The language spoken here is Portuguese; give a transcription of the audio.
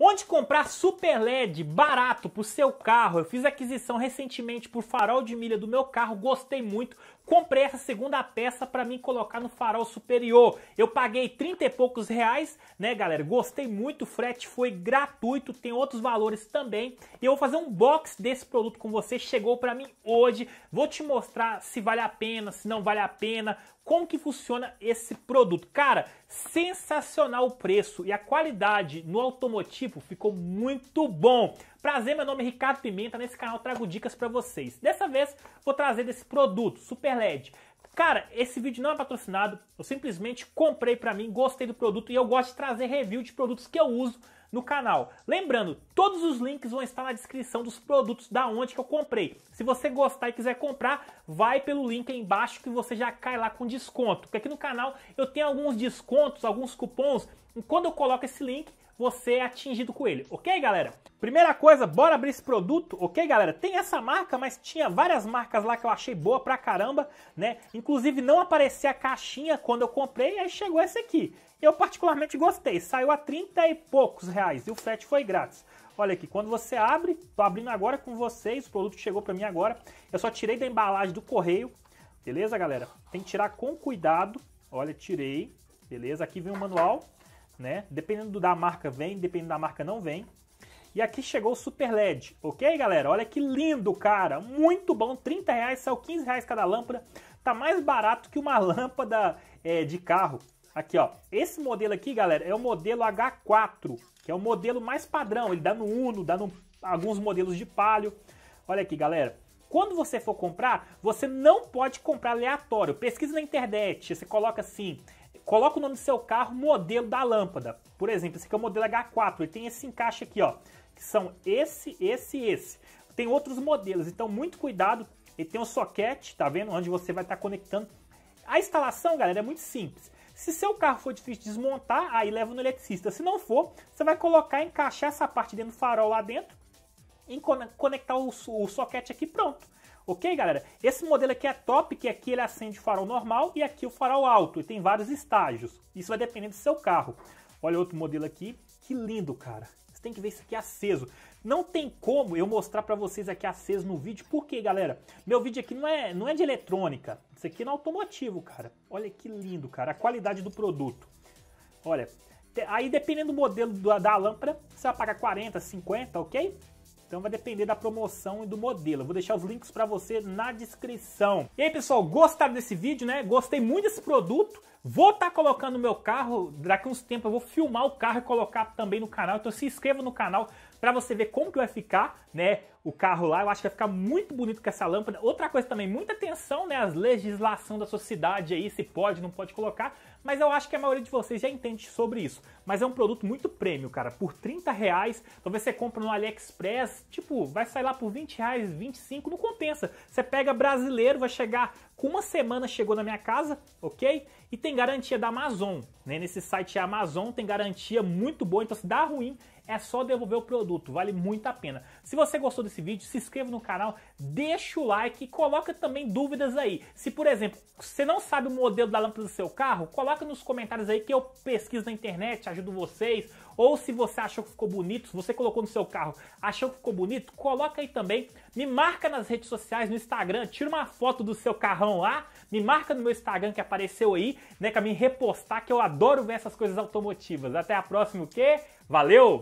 Onde comprar super LED barato para o seu carro? Eu fiz aquisição recentemente por farol de milha do meu carro, gostei muito. Comprei essa segunda peça para mim colocar no farol superior. Eu paguei 30 e poucos reais, né, galera? Gostei muito, o frete foi gratuito, tem outros valores também. E eu vou fazer um box desse produto com você, chegou para mim hoje. Vou te mostrar se vale a pena, se não vale a pena, como que funciona esse produto. Cara, Sensacional o preço e a qualidade no automotivo ficou muito bom. Prazer, meu nome é Ricardo Pimenta, nesse canal trago dicas para vocês. Dessa vez vou trazer desse produto, Super LED. Cara, esse vídeo não é patrocinado, eu simplesmente comprei para mim, gostei do produto e eu gosto de trazer review de produtos que eu uso no canal. Lembrando, todos os links vão estar na descrição dos produtos da onde que eu comprei. Se você gostar e quiser comprar, vai pelo link aí embaixo que você já cai lá com desconto. Porque aqui no canal eu tenho alguns descontos, alguns cupons. E quando eu coloco esse link, você é atingido com ele, ok, galera? Primeira coisa, bora abrir esse produto, ok, galera? Tem essa marca, mas tinha várias marcas lá que eu achei boa pra caramba, né? Inclusive não aparecia a caixinha quando eu comprei, aí chegou esse aqui. Eu particularmente gostei, saiu a 30 e poucos reais e o frete foi grátis. Olha aqui, quando você abre, tô abrindo agora com vocês, o produto chegou para mim agora. Eu só tirei da embalagem do correio, beleza, galera? Tem que tirar com cuidado. Olha, tirei, beleza? Aqui vem o manual né? Dependendo da marca vem, dependendo da marca não vem. E aqui chegou o Super LED, ok, galera? Olha que lindo, cara! Muito bom, 30 reais, saiu 15 reais cada lâmpada. Tá mais barato que uma lâmpada é, de carro. Aqui, ó. Esse modelo aqui, galera, é o modelo H4, que é o modelo mais padrão. Ele dá no Uno, dá no alguns modelos de Palio. Olha aqui, galera. Quando você for comprar, você não pode comprar aleatório. Pesquisa na internet, você coloca assim, Coloca o nome do seu carro, modelo da lâmpada. Por exemplo, esse aqui é o modelo H4, ele tem esse encaixe aqui, ó, que são esse, esse e esse. Tem outros modelos, então muito cuidado. Ele tem um soquete, tá vendo? Onde você vai estar tá conectando. A instalação, galera, é muito simples. Se seu carro for difícil de desmontar, aí leva no eletricista. Se não for, você vai colocar, encaixar essa parte dentro do farol lá dentro, e conectar o, o soquete aqui pronto. Ok, galera? Esse modelo aqui é top, que aqui ele acende o farol normal e aqui o farol alto. E tem vários estágios. Isso vai depender do seu carro. Olha outro modelo aqui. Que lindo, cara. Você tem que ver isso aqui aceso. Não tem como eu mostrar para vocês aqui aceso no vídeo. Por quê, galera? Meu vídeo aqui não é, não é de eletrônica. Isso aqui é no automotivo, cara. Olha que lindo, cara. A qualidade do produto. Olha, aí dependendo do modelo da, da lâmpada, você vai pagar 40, 50, ok? Então vai depender da promoção e do modelo. Eu vou deixar os links para você na descrição. E aí, pessoal, gostaram desse vídeo, né? Gostei muito desse produto. Vou estar tá colocando o meu carro, daqui uns tempos eu vou filmar o carro e colocar também no canal. Então se inscreva no canal para você ver como que vai ficar, né, o carro lá. Eu acho que vai ficar muito bonito com essa lâmpada. Outra coisa também, muita atenção, né, as legislação da sua cidade aí, se pode, não pode colocar. Mas eu acho que a maioria de vocês já entende sobre isso. Mas é um produto muito prêmio, cara. Por 30 reais, talvez você compra no AliExpress, tipo, vai sair lá por 20 reais, 25, não compensa. Você pega brasileiro, vai chegar com uma semana, chegou na minha casa, ok? E tem garantia da Amazon, né? Nesse site Amazon tem garantia muito boa, então se dá ruim, é só devolver o produto, vale muito a pena. Se você gostou desse vídeo, se inscreva no canal, deixa o like e coloca também dúvidas aí. Se, por exemplo, você não sabe o modelo da lâmpada do seu carro, coloca nos comentários aí que eu pesquiso na internet, ajudo vocês. Ou se você achou que ficou bonito, se você colocou no seu carro, achou que ficou bonito, coloca aí também. Me marca nas redes sociais, no Instagram, tira uma foto do seu carrão lá, me marca no meu Instagram que apareceu aí, né, pra me repostar, que eu adoro ver essas coisas automotivas. Até a próxima, o quê? Valeu!